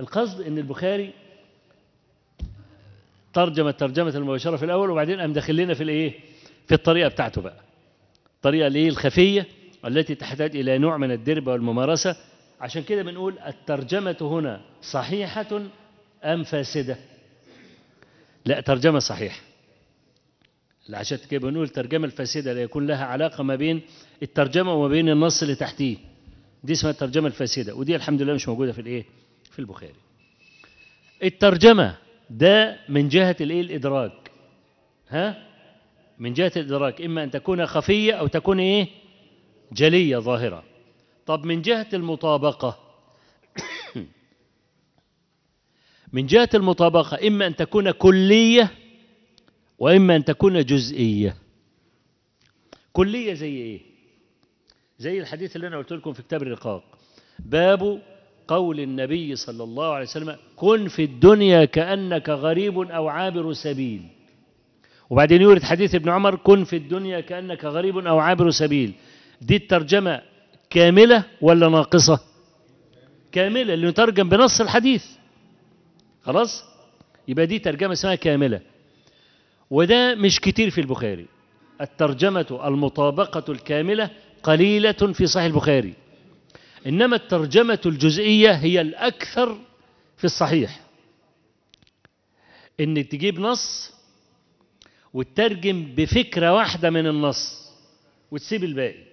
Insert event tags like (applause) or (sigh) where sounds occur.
القصد أن البخاري ترجم الترجمة المباشرة في الأول وبعدين قام داخل لنا في الإيه؟ في الطريقة بتاعته بقى الطريقة الإيه الخفية التي تحتاج إلى نوع من الدربة والممارسة عشان كده بنقول الترجمة هنا صحيحة أم فاسدة لا ترجمة صحيحة عشان كده بنقول الترجمة الفاسدة لا يكون لها علاقة ما بين الترجمة وما بين النص اللي تحتيه دي اسمها الترجمة الفاسدة ودي الحمد لله مش موجودة في الإيه في البخاري الترجمة ده من جهة الايه الإدراك ها من جهة الإدراك إما أن تكون خفية أو تكون إيه جلية ظاهرة طب من جهة المطابقة (coughs) من جهة المطابقة إما أن تكون كلية وإما أن تكون جزئية كلية زي إيه زي الحديث اللي أنا قلت لكم في كتاب الرقاق باب قول النبي صلى الله عليه وسلم كن في الدنيا كأنك غريب أو عابر سبيل وبعدين يورد حديث ابن عمر كن في الدنيا كأنك غريب أو عابر سبيل دي الترجمة كاملة ولا ناقصة كاملة اللي نترجم بنص الحديث خلاص يبقى دي ترجمة اسمها كاملة وده مش كتير في البخاري الترجمة المطابقة الكاملة قليلة في صحيح البخاري إنما الترجمة الجزئية هي الأكثر في الصحيح إن تجيب نص وتترجم بفكرة واحدة من النص وتسيب الباقي